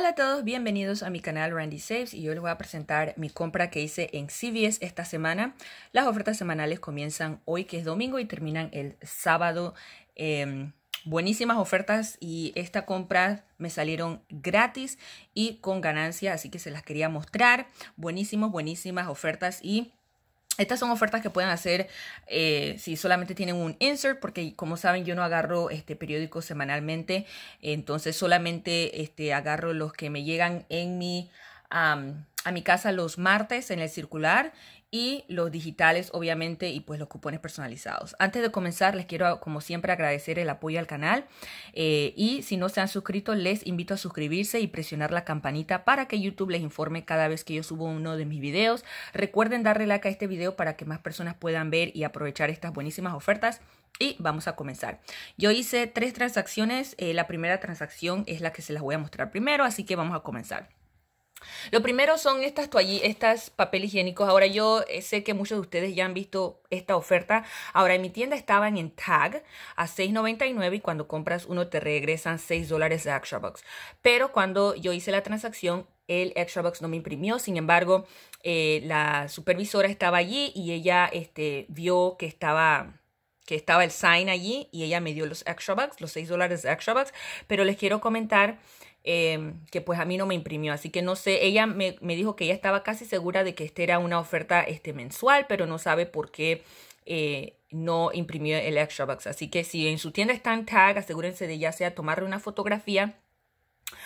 Hola a todos, bienvenidos a mi canal Randy Saves y yo les voy a presentar mi compra que hice en CVS esta semana. Las ofertas semanales comienzan hoy que es domingo y terminan el sábado. Em, buenísimas ofertas y esta compra me salieron gratis y con ganancia, así que se las quería mostrar. Buenísimas, buenísimas ofertas y estas son ofertas que pueden hacer eh, si solamente tienen un insert, porque como saben yo no agarro este periódico semanalmente, entonces solamente este, agarro los que me llegan en mi, a mi casa los martes en el circular y los digitales, obviamente, y pues los cupones personalizados. Antes de comenzar, les quiero, como siempre, agradecer el apoyo al canal. Eh, y si no se han suscrito, les invito a suscribirse y presionar la campanita para que YouTube les informe cada vez que yo subo uno de mis videos. Recuerden darle like a este video para que más personas puedan ver y aprovechar estas buenísimas ofertas. Y vamos a comenzar. Yo hice tres transacciones. Eh, la primera transacción es la que se las voy a mostrar primero, así que vamos a comenzar. Lo primero son estas toallitas, estas papel higiénicos. Ahora yo eh, sé que muchos de ustedes ya han visto esta oferta. Ahora en mi tienda estaban en tag a $6.99 y cuando compras uno te regresan 6 dólares de extra box. Pero cuando yo hice la transacción el extra box no me imprimió, sin embargo, eh, la supervisora estaba allí y ella este, vio que estaba el sign allí y ella me dio los extra los 6 dólares de extra pero les quiero comentar Em, que pues a mí no me imprimió. Así que no sé, ella me, dijo que ella estaba casi segura de que esta era una oferta este, mensual, pero no sabe por qué eh, no imprimió el extra box. Así que si en su tienda está en tag, asegúrense de ya sea tomarle una fotografía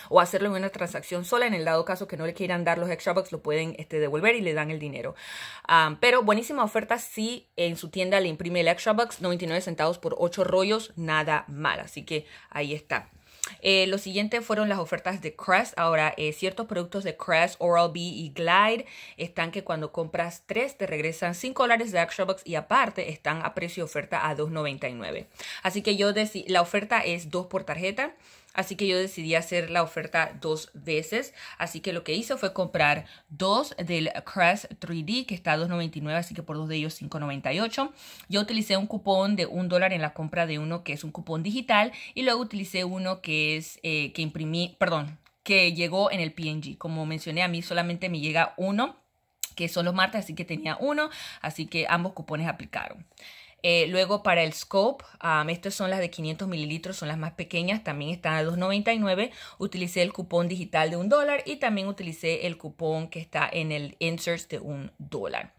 o hacerlo en una transacción sola. En el dado caso que no le quieran dar los extra bucks, lo pueden este, devolver y le dan el dinero. pero buenísima oferta si en su tienda le imprime el extra bucks, 99 centavos por 8 rollos, nada mal. Así que ahí está. Eh, lo siguiente fueron las ofertas de Crest. Ahora, eh, ciertos productos de Crest, Oral-B y Glide están que cuando compras tres te regresan 5 dólares de Xbox y aparte están a precio oferta a 2.99. Así que yo decidí, la oferta es dos por tarjeta. Así que yo decidí hacer la oferta dos veces. Así que lo que hice fue comprar dos del Crest 3D, que está a $2.99, así que por dos de ellos $5.98. Yo utilicé un cupón de un dólar en la compra de uno que es un cupón digital y luego utilicé uno que es eh, que imprimí, perdón, que llegó en el PNG. Como mencioné, a mí solamente me llega uno, que son los martes, así que tenía uno, así que ambos cupones aplicaron. Eh, luego para el scope, estas son las de 500 mililitros, son las más pequeñas, también están a 2.99. Utilicé el cupón digital de un dólar y también utilicé el cupón que está en el insert de un dólar.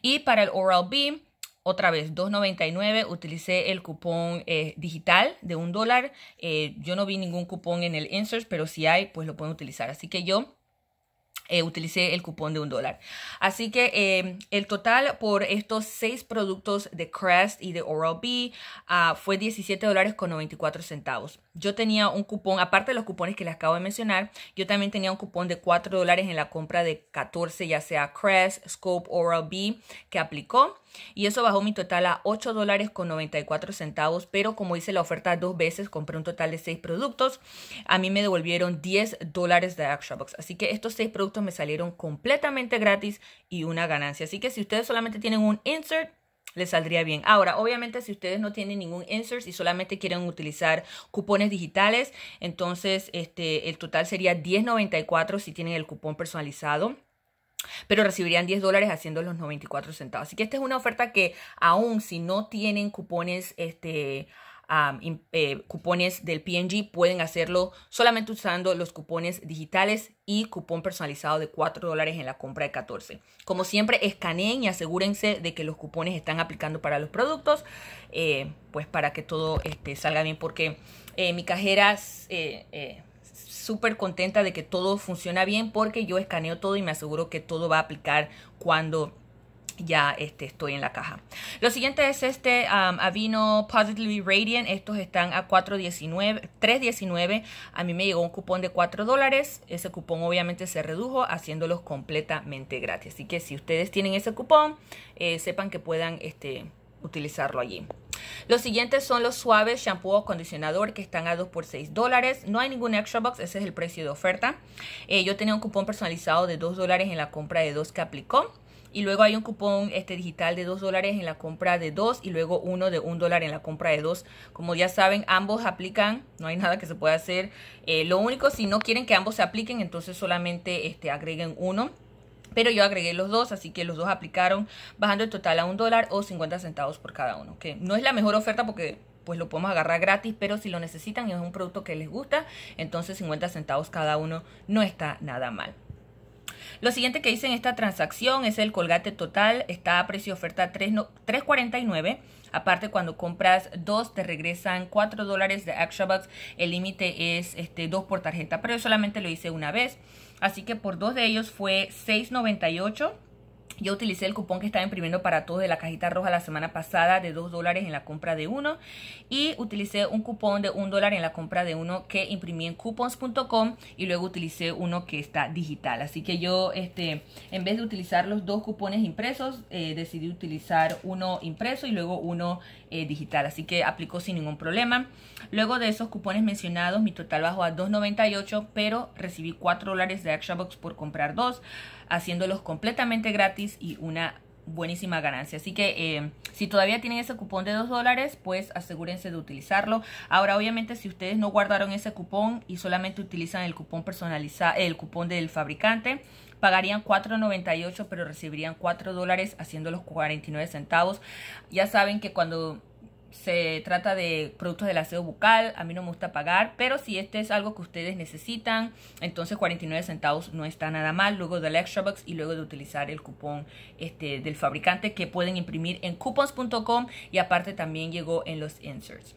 Y para el Oral B, otra vez, 2.99, utilicé el cupón eh, digital de un dólar. Eh, yo no vi ningún cupón en el insert, pero si hay, pues lo pueden utilizar. Así que yo eh, utilicé el cupón de un dólar. Así que em, el total por estos seis productos de Crest y de Oral B ah, fue 17 dólares con 94 centavos yo tenía un cupón, aparte de los cupones que les acabo de mencionar, yo también tenía un cupón de 4 dólares en la compra de 14, ya sea Crest, Scope, Oral B, que aplicó. Y eso bajó mi total a 8 dólares con 94 centavos, pero como hice la oferta dos veces, compré un total de 6 productos, a mí me devolvieron 10 dólares de box Así que estos 6 productos me salieron completamente gratis y una ganancia. Así que si ustedes solamente tienen un insert, les saldría bien. Ahora, obviamente, si ustedes no tienen ningún insert y solamente quieren utilizar cupones digitales, entonces este, el total sería $10.94 si tienen el cupón personalizado pero recibirían 10 dólares haciendo los 94 centavos. Así que esta es una oferta que aún si no tienen cupones este, eh, cupones del PNG, pueden hacerlo solamente usando los cupones digitales y cupón personalizado de 4 dólares en la compra de 14. Como siempre, escaneen y asegúrense de que los cupones están aplicando para los productos, eh, pues para que todo este, salga bien, porque eh, mi cajera súper contenta de que todo funciona bien porque yo escaneo todo y me aseguro que todo va a aplicar cuando ya este, estoy en la caja. Lo siguiente es este um, Avino Positively Radiant. Estos están a 4.19, 3.19. A mí me llegó un cupón de 4 dólares. Ese cupón obviamente se redujo haciéndolos completamente gratis. Así que si ustedes tienen ese cupón, eh, sepan que puedan este, utilizarlo allí. Los siguientes son los suaves shampoo o acondicionador que están a 2 por 6 dólares. No hay ningún extra box, ese es el precio de oferta. Eh, yo tenía un cupón personalizado de 2 dólares en la compra de dos que aplicó. Y luego hay un cupón este, digital de 2 dólares en la compra de 2 y luego uno de 1 dólar en la compra de 2. Como ya saben, ambos aplican, no hay nada que se pueda hacer. Eh, lo único, si no quieren que ambos se apliquen, entonces solamente este, agreguen uno pero yo agregué los dos, así que los dos aplicaron bajando el total a un dólar o 50 centavos por cada uno, que no es la mejor oferta porque pues lo podemos agarrar gratis, pero si lo necesitan y es un producto que les gusta, entonces 50 centavos cada uno no está nada mal. Lo siguiente que hice en esta transacción es el colgate total, está a precio de oferta 3.49. Aparte, cuando compras dos, te regresan 4 dólares de Bucks, El límite es este, dos por tarjeta, pero yo solamente lo hice una vez. Así que por dos de ellos fue 6.98 yo utilicé el cupón que estaba imprimiendo para todo de la cajita roja la semana pasada de 2 dólares en la compra de uno. Y utilicé un cupón de 1 dólar en la compra de uno que imprimí en coupons.com y luego utilicé uno que está digital. Así que yo, este, en vez de utilizar los dos cupones impresos, eh, decidí utilizar uno impreso y luego uno eh, digital. Así que aplicó sin ningún problema. Luego de esos cupones mencionados, mi total bajó a 2.98, pero recibí 4 dólares de Box por comprar dos haciéndolos completamente gratis y una buenísima ganancia. Así que eh, si todavía tienen ese cupón de 2 dólares, pues asegúrense de utilizarlo. Ahora, obviamente, si ustedes no guardaron ese cupón y solamente utilizan el cupón personalizado, el cupón del fabricante, pagarían 4.98, pero recibirían 4 dólares haciendo los 49 centavos. Ya saben que cuando se trata de productos del aseo bucal, a mí no me gusta pagar, pero si este es algo que ustedes necesitan, entonces 49 centavos no está nada mal, luego del extra box y luego de utilizar el cupón este, del fabricante que pueden imprimir en coupons.com y aparte también llegó en los inserts.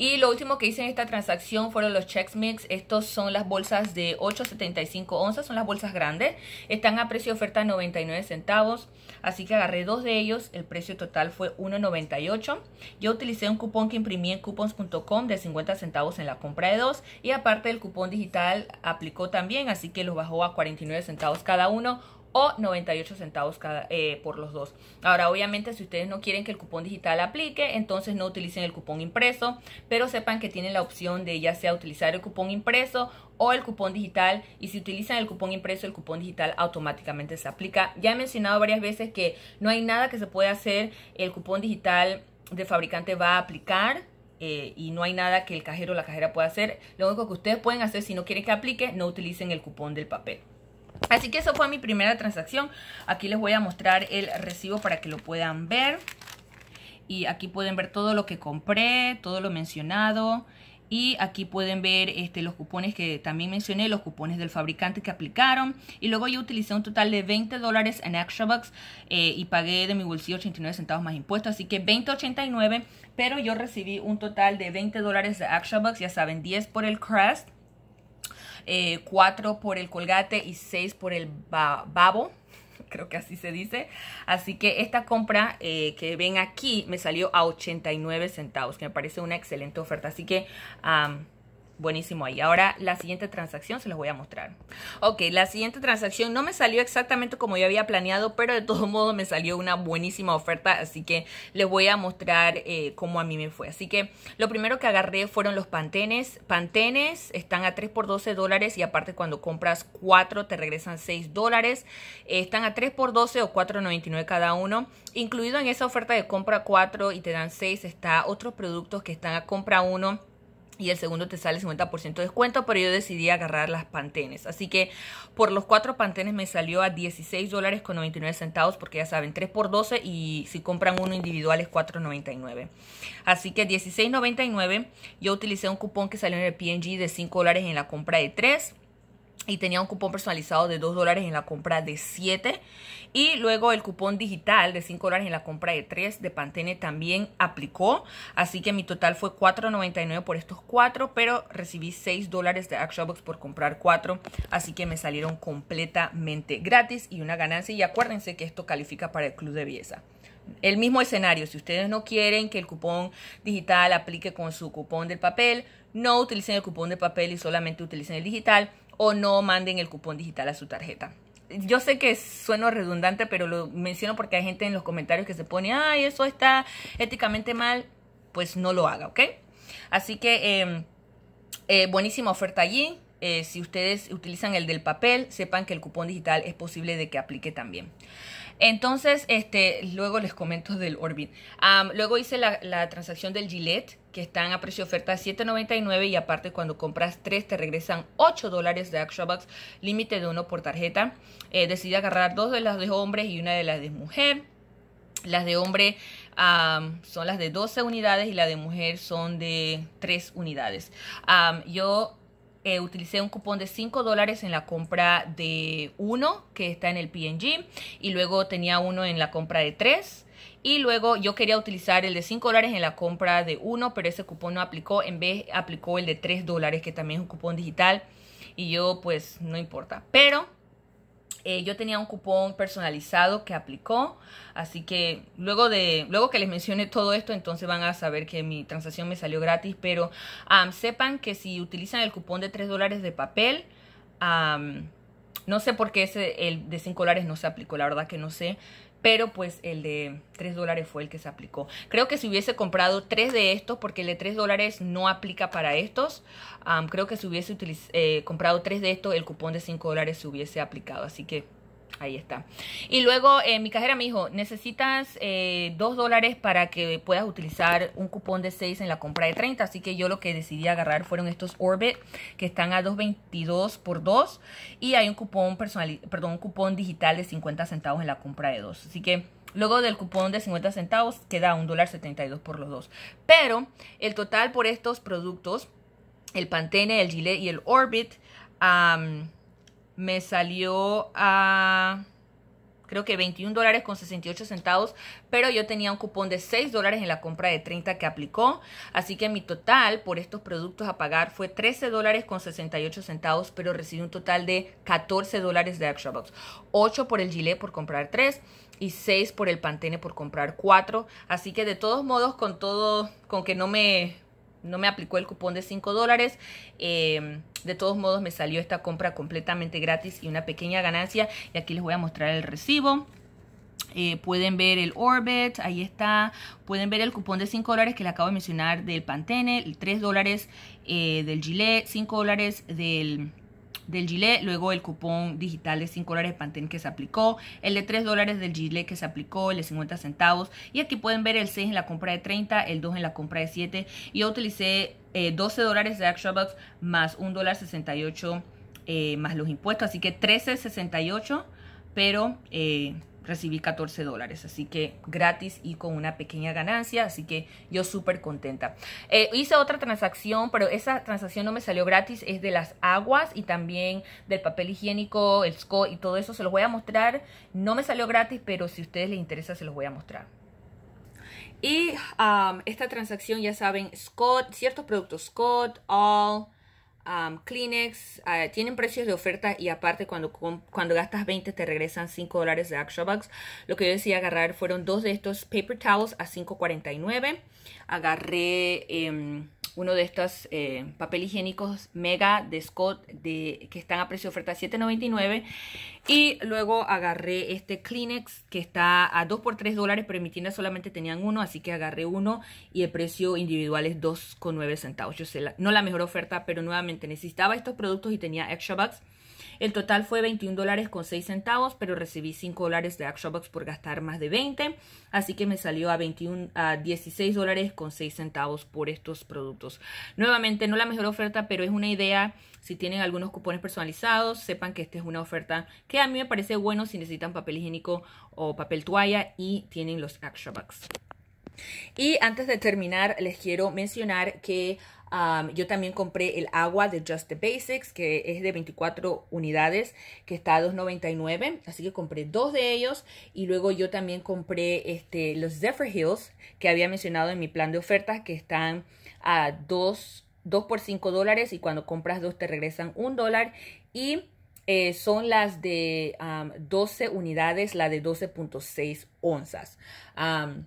Y lo último que hice en esta transacción fueron los checks Mix. Estos son las bolsas de 8.75 onzas, son las bolsas grandes. Están a precio de oferta 99 centavos, así que agarré dos de ellos. El precio total fue 1.98. Yo utilicé un cupón que imprimí en coupons.com de 50 centavos en la compra de dos. Y aparte el cupón digital aplicó también, así que los bajó a 49 centavos cada uno o 98 centavos cada, eh, por los dos. Ahora, obviamente, si ustedes no quieren que el cupón digital aplique, entonces no utilicen el cupón impreso, pero sepan que tienen la opción de ya sea utilizar el cupón impreso o el cupón digital. Y si utilizan el cupón impreso, el cupón digital automáticamente se aplica. Ya he mencionado varias veces que no hay nada que se pueda hacer. El cupón digital de fabricante va a aplicar. Eh, y no hay nada que el cajero o la cajera pueda hacer. Lo único que ustedes pueden hacer si no quieren que aplique, no utilicen el cupón del papel. Así que eso fue mi primera transacción. Aquí les voy a mostrar el recibo para que lo puedan ver. Y aquí pueden ver todo lo que compré, todo lo mencionado. Y aquí pueden ver este, los cupones que también mencioné, los cupones del fabricante que aplicaron. Y luego yo utilicé un total de 20 dólares en Extra eh, y pagué de mi bolsillo 89 centavos más impuestos. Así que 20.89, pero yo recibí un total de 20 dólares de Bucks. ya saben, 10 por el Crest eh, cuatro 4 por el colgate y 6 por el babo creo que así se dice. Así que esta compra eh, que ven aquí me salió a 89 centavos, que me parece una excelente oferta. Así que Buenísimo ahí. Ahora la siguiente transacción se los voy a mostrar. Ok, la siguiente transacción no me salió exactamente como yo había planeado, pero de todos modos me salió una buenísima oferta, así que les voy a mostrar eh, cómo a mí me fue. Así que lo primero que agarré fueron los pantenes. Pantenes están a 3 por 12 dólares y aparte cuando compras 4 te regresan 6 dólares. están a 3 por 12 o 4.99 cada uno. Incluido en esa oferta de compra 4 y te dan 6 está otros productos que están a compra 1 y el segundo te sale 50% de descuento, pero yo decidí agarrar las pantenes. Así que por los cuatro pantenes me salió a 16 dólares con 99 centavos, porque ya saben, 3 por 12 y si compran uno individual es 4.99. Así que 16.99 yo utilicé un cupón que salió en el PNG de 5 dólares en la compra de 3 y tenía un cupón personalizado de 2 dólares en la compra de 7 y luego el cupón digital de 5 dólares en la compra de 3 de Pantene también aplicó. Así que mi total fue 4.99 por estos 4, pero recibí 6 dólares de ActionBox por comprar 4. Así que me salieron completamente gratis y una ganancia. Y acuérdense que esto califica para el Club de Biesa. el mismo escenario. Si ustedes no quieren que el cupón digital aplique con su cupón del papel, no utilicen el cupón de papel y solamente utilicen el digital o no manden el cupón digital a su tarjeta yo sé que suena redundante, pero lo menciono porque hay gente en los comentarios que se pone, ay, eso está éticamente mal, pues no lo haga, ¿ok? Así que em, eh, buenísima oferta allí. Eh, si ustedes utilizan el del papel, sepan que el cupón digital es posible de que aplique también. Entonces, este, luego les comento del Orbit. luego hice la, transacción del Gillette, que están a precio de oferta $7.99 y aparte cuando compras 3 te regresan 8 dólares de Action límite de uno por tarjeta. Eh, decidí agarrar dos de las de hombres y una de las de mujer. Las de hombre son las de 12 unidades y las de mujer son de 3 unidades. yo eh, utilicé un cupón de 5 dólares en la compra de uno que está en el PNG y luego tenía uno en la compra de 3 y luego yo quería utilizar el de 5 dólares en la compra de uno pero ese cupón no aplicó, en vez aplicó el de 3 dólares que también es un cupón digital y yo pues no importa, pero eh, yo tenía un cupón personalizado que aplicó, así que luego de luego que les mencione todo esto, entonces van a saber que mi transacción me salió gratis, pero sepan que si utilizan el cupón de 3 dólares de papel, no sé por qué ese, el de 5 dólares no se aplicó, la verdad que no sé pero pues el de 3 dólares fue el que se aplicó. Creo que si hubiese comprado 3 de estos, porque el de 3 dólares no aplica para estos, creo que si hubiese eh, comprado 3 de estos, el cupón de 5 dólares se hubiese aplicado. Así que Ahí está. Y luego eh, mi cajera me dijo, necesitas 2 eh, dólares para que puedas utilizar un cupón de 6 en la compra de 30. Así que yo lo que decidí agarrar fueron estos Orbit que están a 2.22 por 2. Y hay un cupón, personal, perdón, un cupón digital de 50 centavos en la compra de 2. Así que Luego del cupón de 50 centavos queda $1.72 por los dos. Pero el total por estos productos, el Pantene, el Gillette y el Orbit, me salió a creo que 21 dólares con 68 centavos, pero yo tenía un cupón de 6 dólares en la compra de 30 que aplicó, así que mi total por estos productos a pagar fue 13 dólares con 68 centavos, pero recibí un total de 14 dólares de Extra 8 por el Gilet por comprar 3 y 6 por el Pantene por comprar 4, así que de todos modos con todo, con que no me no me aplicó el cupón de 5 dólares. Em, de todos modos me salió esta compra completamente gratis y una pequeña ganancia. Y aquí les voy a mostrar el recibo. Eh, pueden ver el Orbit, ahí está. Pueden ver el cupón de 5 dólares que le acabo de mencionar del Pantene, el 3 eh, dólares del Gillette, 5 dólares del del gilet, luego el cupón digital de 5 dólares de Pantene que se aplicó, el de 3 dólares del gilet que se aplicó, el de 50 centavos. Y aquí pueden ver el 6 en la compra de 30, el 2 en la compra de 7. Yo utilicé 12 eh, dólares de ActionBox más 1 dólar 68 eh, más los impuestos, así que 13.68, pero... Eh, recibí 14 dólares, así que gratis y con una pequeña ganancia, así que yo súper contenta. Eh, hice otra transacción, pero esa transacción no me salió gratis, es de las aguas y también del papel higiénico, el SCO y todo eso, se los voy a mostrar, no me salió gratis, pero si a ustedes les interesa se los voy a mostrar. Y um, esta transacción, ya saben, Scott, ciertos productos, Scott, All, um, Kleenex ah, tienen precios de oferta y aparte cuando, cuando gastas 20 te regresan 5 dólares de Action Bucks. Lo que yo decidí agarrar fueron dos de estos paper towels a 5.49. Agarré... Em, uno de estos papeles eh, papel higiénicos mega de Scott de, que están a precio de oferta $7.99 y luego agarré este Kleenex que está a 2 por 3 dólares pero en mi tienda solamente tenían uno así que agarré uno y el precio individual es 2.9 centavos yo sé no la mejor oferta pero nuevamente necesitaba estos productos y tenía extra bucks el total fue 21 dólares con 6 centavos, pero recibí 5 dólares de ActionBox por gastar más de 20, así que me salió a, 21, dólares con 6 centavos por estos productos. Nuevamente, no la mejor oferta, pero es una idea. Si tienen algunos cupones personalizados, sepan que esta es una oferta que a mí me parece bueno si necesitan papel higiénico o papel toalla y tienen los ActionBox. Y antes de terminar, les quiero mencionar que um, yo también compré el agua de Just the Basics, que es de 24 unidades, que está a $2.99. Así que compré dos de ellos. Y luego yo también compré este, los Zephyr Hills, que había mencionado en mi plan de ofertas, que están a 2, por 5 dólares. Y cuando compras dos te regresan un dólar. Y... Eh, son las de 12 um, unidades, la de 12.6 onzas. Um,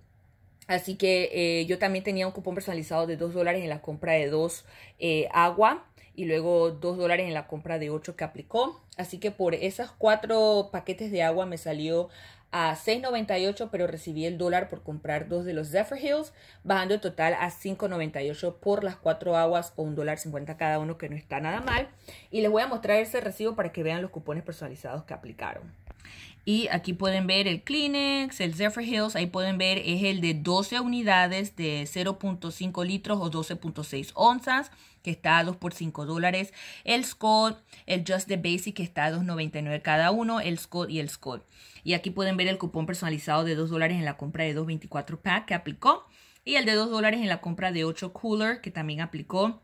Así que eh, yo también tenía un cupón personalizado de 2 dólares en la compra de 2 eh, agua y luego 2 dólares en la compra de 8 que aplicó. Así que por esos 4 paquetes de agua me salió a 6.98, pero recibí el dólar por comprar dos de los Zephyr Hills, bajando el total a 5.98 por las cuatro aguas o 1.50 dólar cada uno, que no está nada mal. Y les voy a mostrar ese recibo para que vean los cupones personalizados que aplicaron. Y aquí pueden ver el Kleenex, el Zephyr Hills, ahí pueden ver es el de 12 unidades de 0.5 litros o 12.6 onzas, que está a 2 por 5 dólares. El Scott, el Just the Basic, que está a 2.99 cada uno, el Scott y el Scott. Y aquí pueden ver el cupón personalizado de 2 dólares en la compra de 2.24 pack que aplicó. Y el de 2 dólares en la compra de 8 cooler que también aplicó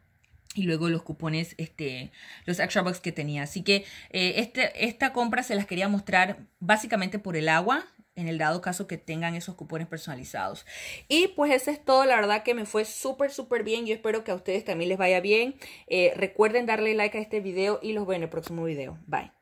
y luego los cupones, este, los extra bucks que tenía. Así que eh, este, esta compra se las quería mostrar básicamente por el agua, en el dado caso que tengan esos cupones personalizados. Y pues eso es todo, la verdad que me fue súper, súper bien. Yo espero que a ustedes también les vaya bien. Eh, recuerden darle like a este video y los veo en el próximo video. Bye.